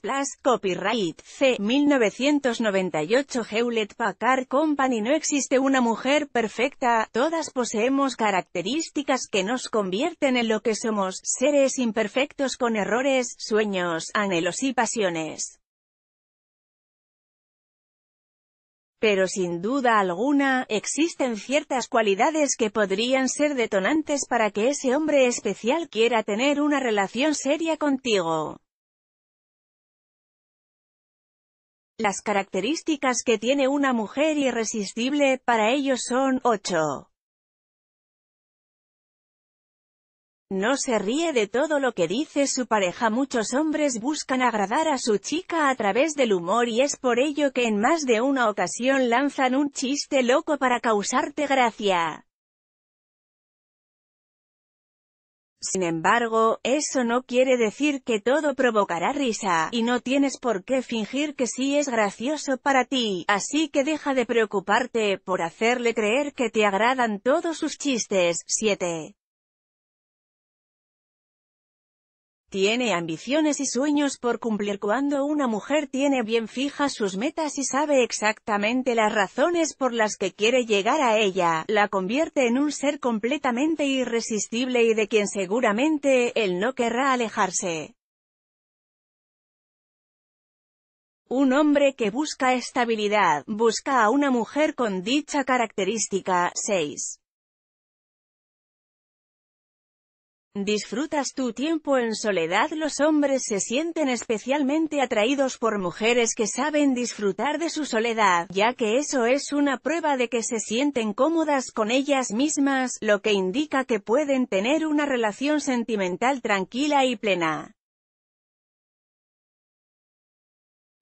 Plus copyright C. 1998 Hewlett Packard Company No existe una mujer perfecta, todas poseemos características que nos convierten en lo que somos, seres imperfectos con errores, sueños, anhelos y pasiones. pero sin duda alguna, existen ciertas cualidades que podrían ser detonantes para que ese hombre especial quiera tener una relación seria contigo. Las características que tiene una mujer irresistible para ellos son 8. No se ríe de todo lo que dice su pareja. Muchos hombres buscan agradar a su chica a través del humor y es por ello que en más de una ocasión lanzan un chiste loco para causarte gracia. Sin embargo, eso no quiere decir que todo provocará risa, y no tienes por qué fingir que sí es gracioso para ti, así que deja de preocuparte por hacerle creer que te agradan todos sus chistes. 7. Tiene ambiciones y sueños por cumplir cuando una mujer tiene bien fijas sus metas y sabe exactamente las razones por las que quiere llegar a ella, la convierte en un ser completamente irresistible y de quien seguramente, él no querrá alejarse. Un hombre que busca estabilidad, busca a una mujer con dicha característica, 6. disfrutas tu tiempo en soledad. Los hombres se sienten especialmente atraídos por mujeres que saben disfrutar de su soledad, ya que eso es una prueba de que se sienten cómodas con ellas mismas, lo que indica que pueden tener una relación sentimental tranquila y plena.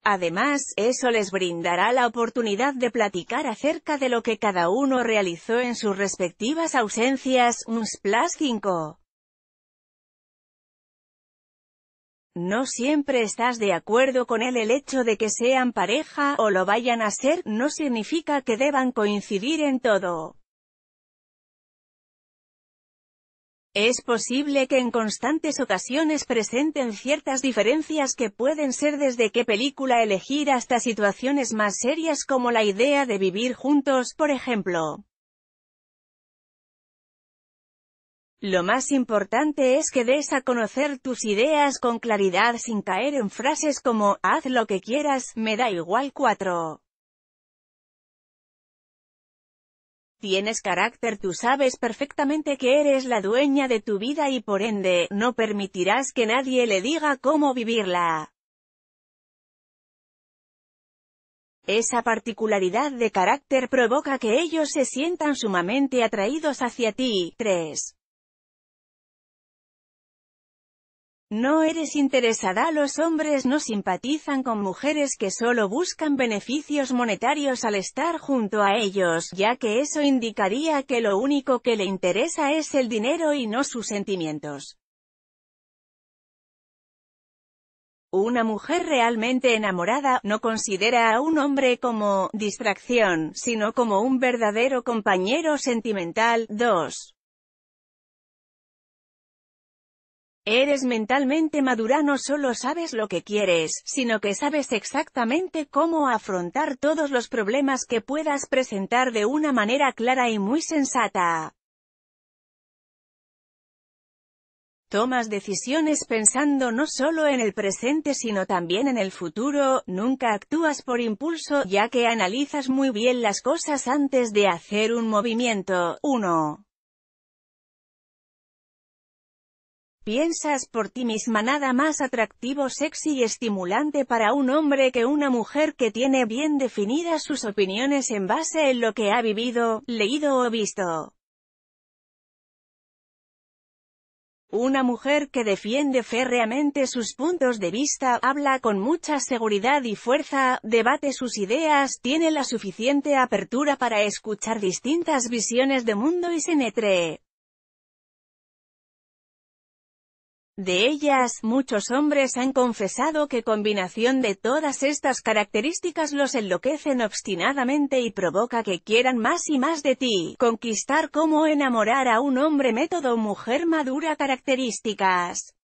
Además, eso les brindará la oportunidad de platicar acerca de lo que cada uno realizó en sus respectivas ausencias. Un Splash 5 No siempre estás de acuerdo con él el hecho de que sean pareja, o lo vayan a ser, no significa que deban coincidir en todo. Es posible que en constantes ocasiones presenten ciertas diferencias que pueden ser desde qué película elegir hasta situaciones más serias como la idea de vivir juntos, por ejemplo. Lo más importante es que des a conocer tus ideas con claridad sin caer en frases como, haz lo que quieras, me da igual 4. Tienes carácter, tú sabes perfectamente que eres la dueña de tu vida y por ende, no permitirás que nadie le diga cómo vivirla. Esa particularidad de carácter provoca que ellos se sientan sumamente atraídos hacia ti. 3. No eres interesada. Los hombres no simpatizan con mujeres que solo buscan beneficios monetarios al estar junto a ellos, ya que eso indicaría que lo único que le interesa es el dinero y no sus sentimientos. Una mujer realmente enamorada, no considera a un hombre como distracción, sino como un verdadero compañero sentimental. 2. Eres mentalmente madura no solo sabes lo que quieres, sino que sabes exactamente cómo afrontar todos los problemas que puedas presentar de una manera clara y muy sensata. Tomas decisiones pensando no solo en el presente sino también en el futuro, nunca actúas por impulso ya que analizas muy bien las cosas antes de hacer un movimiento. 1. Piensas por ti misma nada más atractivo, sexy y estimulante para un hombre que una mujer que tiene bien definidas sus opiniones en base en lo que ha vivido, leído o visto. Una mujer que defiende férreamente sus puntos de vista, habla con mucha seguridad y fuerza, debate sus ideas, tiene la suficiente apertura para escuchar distintas visiones de mundo y se netre. De ellas, muchos hombres han confesado que combinación de todas estas características los enloquecen obstinadamente y provoca que quieran más y más de ti. Conquistar como enamorar a un hombre método mujer madura características.